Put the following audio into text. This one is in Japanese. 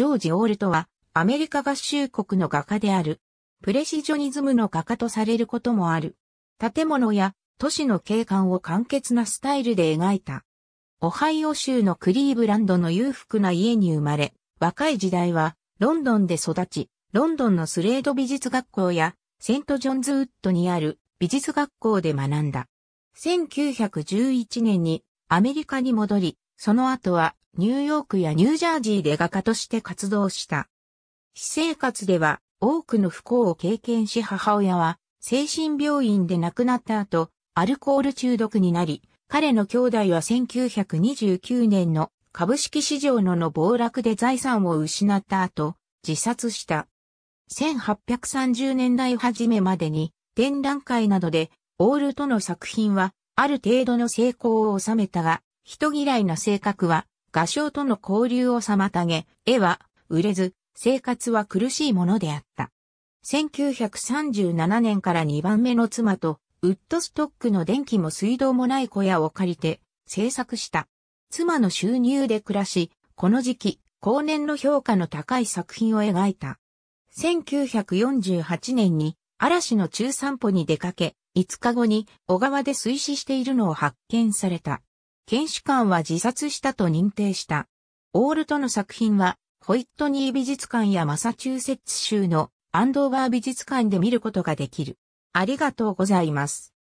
ジョージ・オールトは、アメリカ合衆国の画家である。プレシジョニズムの画家とされることもある。建物や都市の景観を簡潔なスタイルで描いた。オハイオ州のクリーブランドの裕福な家に生まれ、若い時代はロンドンで育ち、ロンドンのスレード美術学校やセントジョンズウッドにある美術学校で学んだ。1911年にアメリカに戻り、その後はニューヨークやニュージャージーで画家として活動した。私生活では多くの不幸を経験し母親は精神病院で亡くなった後、アルコール中毒になり、彼の兄弟は1929年の株式市場のの暴落で財産を失った後、自殺した。1830年代初めまでに展覧会などでオールとの作品はある程度の成功を収めたが、人嫌いな性格は画商との交流を妨げ、絵は売れず、生活は苦しいものであった。1937年から2番目の妻と、ウッドストックの電気も水道もない小屋を借りて制作した。妻の収入で暮らし、この時期、後年の評価の高い作品を描いた。1948年に嵐の中散歩に出かけ、5日後に小川で水死しているのを発見された。検視官は自殺したと認定した。オールトの作品は、ホイットニー美術館やマサチューセッツ州のアンドーバー美術館で見ることができる。ありがとうございます。